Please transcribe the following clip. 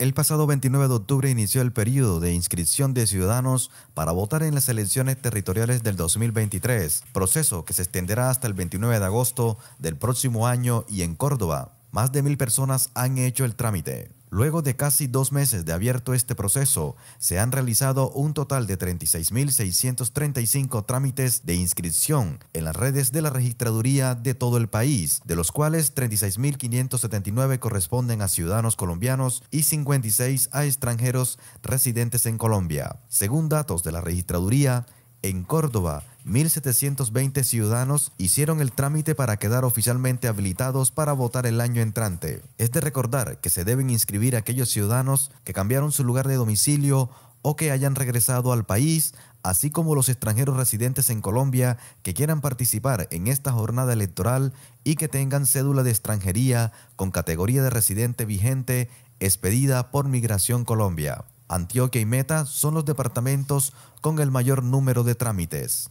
El pasado 29 de octubre inició el periodo de inscripción de ciudadanos para votar en las elecciones territoriales del 2023, proceso que se extenderá hasta el 29 de agosto del próximo año y en Córdoba. Más de mil personas han hecho el trámite. Luego de casi dos meses de abierto este proceso, se han realizado un total de 36.635 trámites de inscripción en las redes de la registraduría de todo el país, de los cuales 36.579 corresponden a ciudadanos colombianos y 56 a extranjeros residentes en Colombia. Según datos de la registraduría, en Córdoba, 1.720 ciudadanos hicieron el trámite para quedar oficialmente habilitados para votar el año entrante. Es de recordar que se deben inscribir aquellos ciudadanos que cambiaron su lugar de domicilio o que hayan regresado al país, así como los extranjeros residentes en Colombia que quieran participar en esta jornada electoral y que tengan cédula de extranjería con categoría de residente vigente expedida por Migración Colombia. Antioquia y Meta son los departamentos con el mayor número de trámites.